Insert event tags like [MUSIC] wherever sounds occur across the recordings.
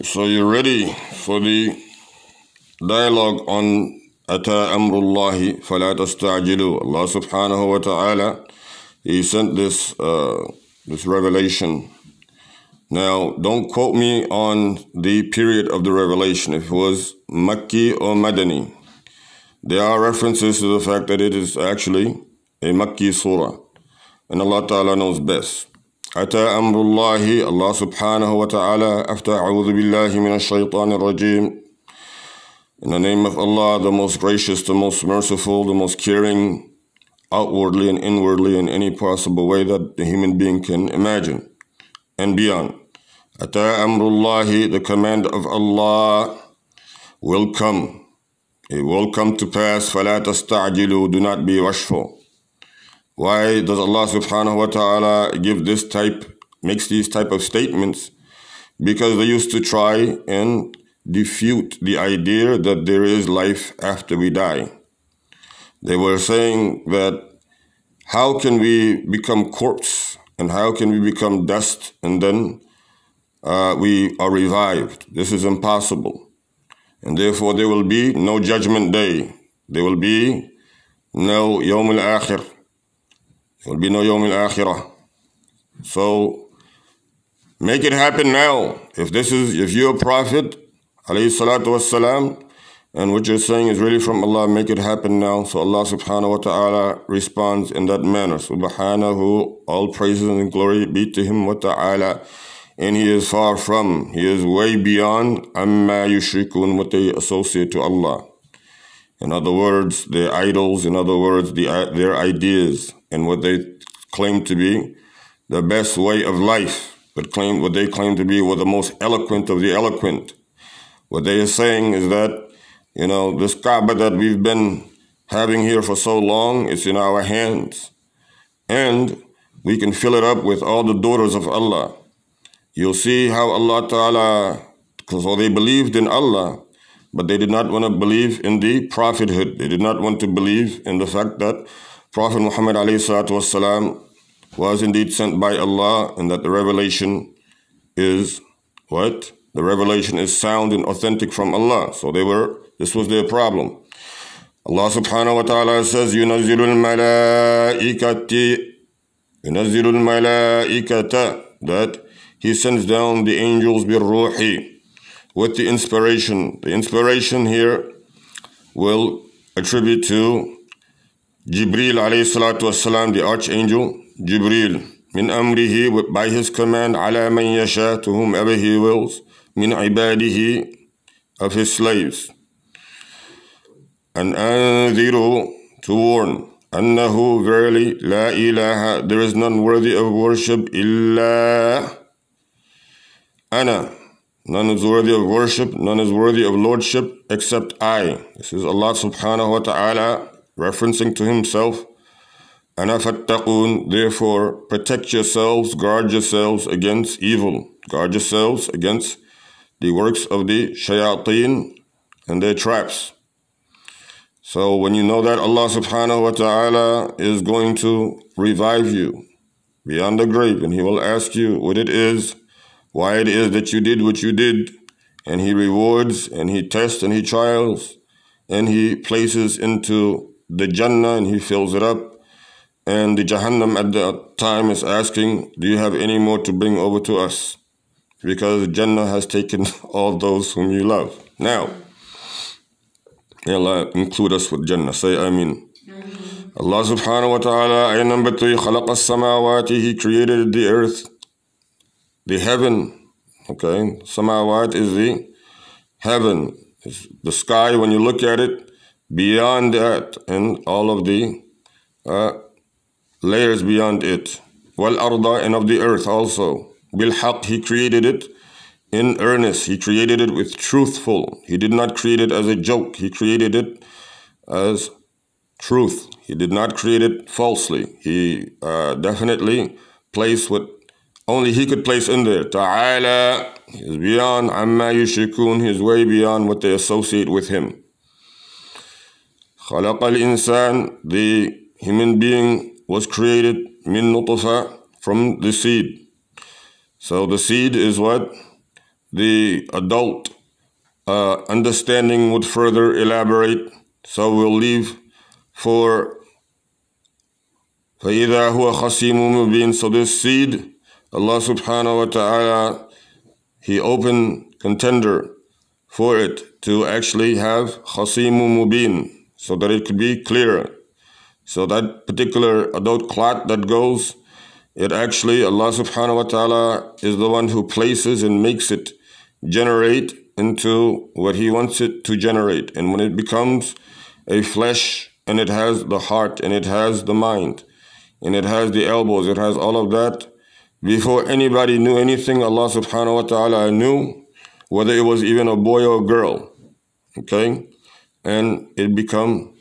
So you're ready for the dialogue on Ata Amrullahi Fala Tastajilu. Allah subhanahu wa ta'ala, He sent this, uh, this revelation. Now, don't quote me on the period of the revelation, if it was Makki or Madani. There are references to the fact that it is actually a Makki surah, and Allah Ta'ala knows best. أتى أمر الله الله سبحانه وتعالى after أعوذ بالله من الشيطان الرجيم In the name of Allah, the most gracious, the most merciful, the most caring, outwardly and inwardly in any possible way that the human being can imagine and beyond. أَمْرُ اللَّهِ the command of Allah will come. It will come to pass. فَلَا تَسْتَعْجِلُوا Do not be rushful. Why does Allah subhanahu wa ta'ala give this type, makes these type of statements? Because they used to try and defute the idea that there is life after we die. They were saying that how can we become corpse and how can we become dust and then uh, we are revived? This is impossible. And therefore, there will be no judgment day. There will be no Yawm al Akhir. There will be no Yawm al Akhirah. So make it happen now. If this is if you're a prophet, alayhi salatu wasalam, and what you're saying is really from Allah, make it happen now. So Allah subhanahu wa ta'ala responds in that manner. Subhanahu, all praises and glory be to him wa ta'ala. And he is far from, he is way beyond amma yushrikun what they associate to Allah. In other words, their idols, in other words, the, uh, their ideas and what they claim to be the best way of life, but claim what they claim to be were the most eloquent of the eloquent. What they are saying is that, you know, this Kaaba that we've been having here for so long, it's in our hands. And we can fill it up with all the daughters of Allah. You'll see how Allah Ta'ala, because all they believed in Allah, but they did not want to believe in the prophethood. They did not want to believe in the fact that Prophet Muhammad والسلام, was indeed sent by Allah and that the revelation is what? The revelation is sound and authentic from Allah. So they were, this was their problem. Allah subhanahu wa ta'ala says, يُنَزِّلُ الْمَلَائِكَةِ يُنَزِّلُ الْمَلَائِكَةَ That He sends down the angels بِالْرُوحِ with the inspiration. The inspiration here will attribute to Jibril alayhi salatu wasalam, the archangel, Jibril, min amrihi, by his command, ala man yasha, to whomever he wills, min ibadihi, of his slaves. And anziru, to warn, annahu, verily, la ilaha, there is none worthy of worship, illa, ana, None is worthy of worship, none is worthy of lordship except I. This is Allah subhanahu wa ta'ala referencing to himself. Anafattaqun, therefore protect yourselves, guard yourselves against evil. Guard yourselves against the works of the shayateen and their traps. So when you know that Allah subhanahu wa ta'ala is going to revive you beyond the grave and he will ask you what it is why it is that you did what you did. And He rewards and He tests and He trials and He places into the Jannah and He fills it up. And the Jahannam at that time is asking, Do you have any more to bring over to us? Because Jannah has taken [LAUGHS] all those whom you love. Now, Allah include us with Jannah. Say mean, Allah subhanahu wa ta'ala, ayah number three, خلق السماوات, He created the earth the heaven. Okay, samawat is the heaven, it's the sky. When you look at it, beyond that, and all of the uh, layers beyond it. Wal arda and of the earth also. Bil haq, he created it in earnest. He created it with truthful. He did not create it as a joke. He created it as truth. He did not create it falsely. He uh, definitely placed what only He could place in there. Ta'ala. is beyond Amma Yushikun. He's way beyond what they associate with Him. خلق insan The human being was created min nutfa from the seed. So the seed is what the adult uh, understanding would further elaborate. So we'll leave for فَإِذَا هُوَ خَصِيمٌ مُبِينٌ So this seed Allah subhanahu wa ta'ala, He opened contender for it to actually have khasimu mubin so that it could be clear. So that particular adult clot that goes, it actually, Allah subhanahu wa ta'ala is the one who places and makes it generate into what He wants it to generate. And when it becomes a flesh and it has the heart and it has the mind and it has the elbows, it has all of that, before anybody knew anything, Allah subhanahu wa ta'ala knew whether it was even a boy or a girl. Okay? And it become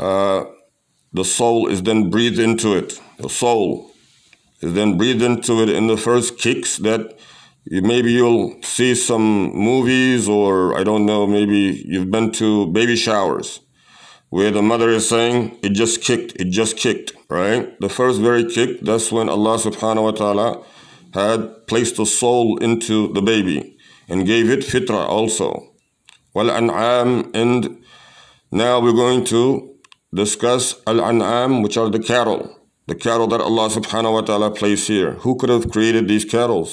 uh, the soul is then breathed into it. The soul is then breathed into it in the first kicks that maybe you'll see some movies or I don't know, maybe you've been to baby showers where the mother is saying, it just kicked, it just kicked, right? The first very kick, that's when Allah subhanahu wa ta'ala had placed the soul into the baby and gave it fitra also. Wal-an'am, and now we're going to discuss al-an'am, which are the cattle. The cattle that Allah subhanahu wa ta'ala placed here. Who could have created these cattle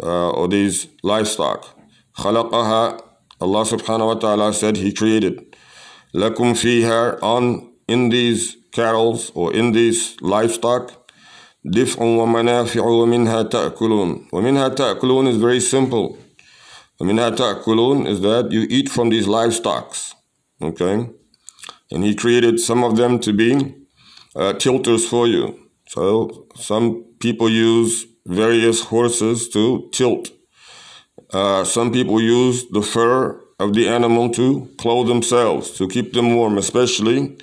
uh, or these livestock? خلقها, Allah subhanahu wa ta'ala said he created. Lakum fiha on in these carols or in these livestock. Dif'un wa manafi'u wa minha ta'kulun. Wa minha ta'kulun is very simple. Wa minha ta'kulun is that you eat from these livestocks. Okay? And he created some of them to be uh, tilters for you. So some people use various horses to tilt. Uh, some people use the fur of the animal to clothe themselves, to keep them warm, especially.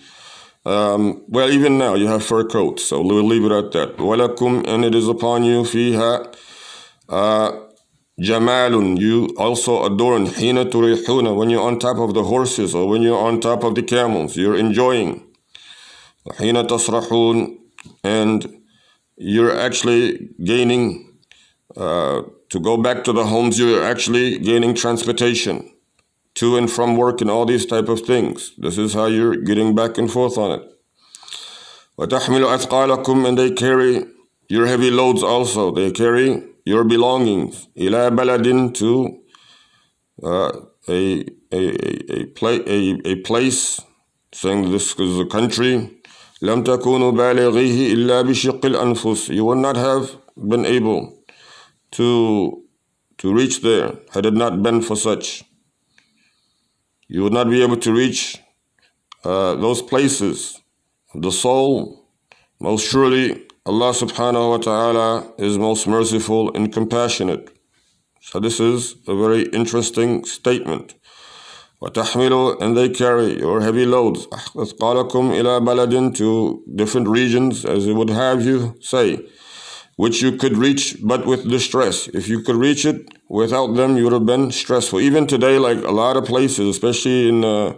Um, well, even now you have fur coats, so we'll leave it at that. Walakum, And it is upon you fiha uh, Jamalun, you also adorn Hina Turihuna when you're on top of the horses or when you're on top of the camels, you're enjoying. Hina Tasrahun, and you're actually gaining, uh, to go back to the homes, you're actually gaining transportation to and from work and all these type of things. This is how you're getting back and forth on it. وَتَحْمِلُ أَثْقَالَكُمْ And they carry your heavy loads also. They carry your belongings. إِلَى بَلَدٍ To uh, a, a, a, pla a, a place, saying this is a country. لَمْ تَكُونُوا بَالِغِيهِ إِلَّا بِشِقِّ الْأَنفُسِ You would not have been able to, to reach there had it not been for such. You would not be able to reach uh, those places. The soul, most surely, Allah subhanahu wa ta'ala is most merciful and compassionate. So this is a very interesting statement. وتحملوا and they carry your heavy loads أثقالكم إلى بلد to different regions as it would have you say which you could reach but with distress. If you could reach it without them, you would have been stressful. Even today, like a lot of places, especially in uh,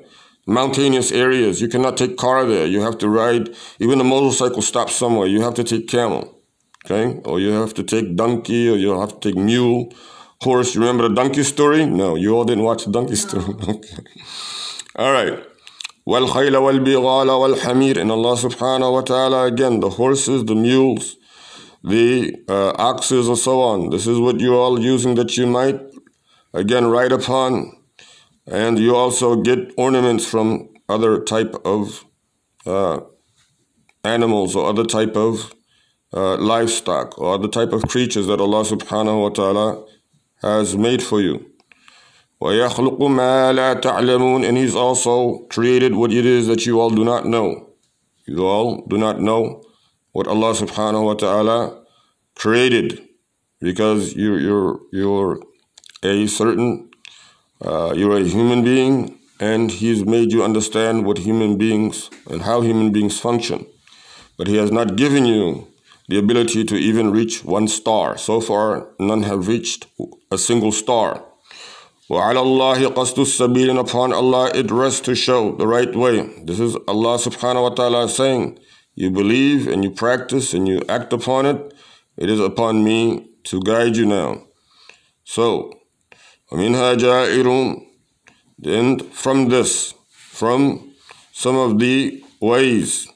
mountainous areas, you cannot take car there. You have to ride, even a motorcycle stops somewhere, you have to take camel, okay? Or you have to take donkey, or you have to take mule, horse. You remember the donkey story? No, you all didn't watch the donkey story. [LAUGHS] okay. All right. وَالْخَيْلَ وَالْبِغَالَ وَالْحَمِيرَ And Allah subhanahu wa ta'ala, again, the horses, the mules, the uh, axes and so on. This is what you all using that you might again write upon and you also get ornaments from other type of uh, animals or other type of uh, livestock or other type of creatures that Allah subhanahu wa ta'ala has made for you. وَيَخْلُقُ مَا لَا تَعْلَمُونَ And He's also created what it is that you all do not know. You all do not know what Allah subhanahu wa ta'ala created because you, you're, you're a certain, uh, you're a human being and He's made you understand what human beings and how human beings function. But He has not given you the ability to even reach one star. So far, none have reached a single star. وَعَلَى اللَّهِ قَصْدُ السَّبِيلِ And upon Allah it rests to show the right way. This is Allah subhanahu wa ta'ala saying you believe and you practice and you act upon it, it is upon me to guide you now. So, وَمِنْهَا جَائِرٌ Then from this, from some of the ways.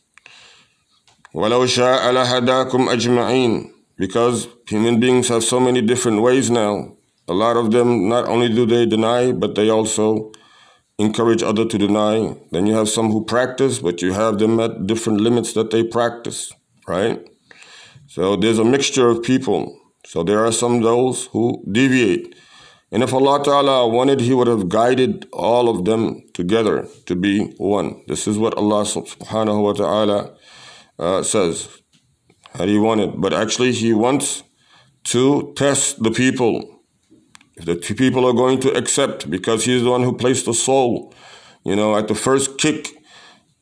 وَلَوْ شَاءَ لَهَدَاكُمْ أَجْمَعِينَ Because human beings have so many different ways now. A lot of them, not only do they deny, but they also encourage other to deny. Then you have some who practice, but you have them at different limits that they practice, right? So there's a mixture of people. So there are some those who deviate. And if Allah Ta'ala wanted, He would have guided all of them together to be one. This is what Allah Subhanahu Wa Ta'ala uh, says. Had He wanted. But actually, He wants to test the people if the people are going to accept, because he's the one who placed the soul, you know, at the first kick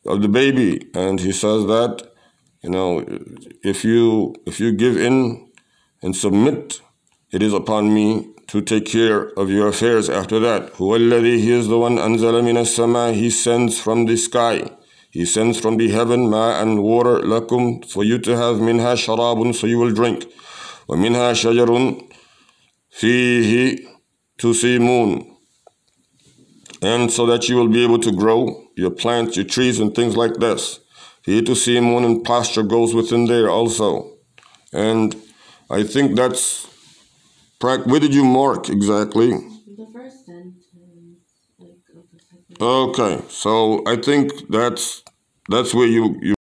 of the baby, and he says that, you know, if you if you give in and submit, it is upon me to take care of your affairs after that. he is the one, anzala sama, he sends from the sky. He sends from the heaven ma and water lakum for you to have minha sharabun, so you will drink. Wa minha to see moon, and so that you will be able to grow your plants, your trees, and things like this. to see moon, and pasture goes within there also. And I think that's. Where did you mark exactly? The first sentence. Like, okay, so I think that's that's where you. you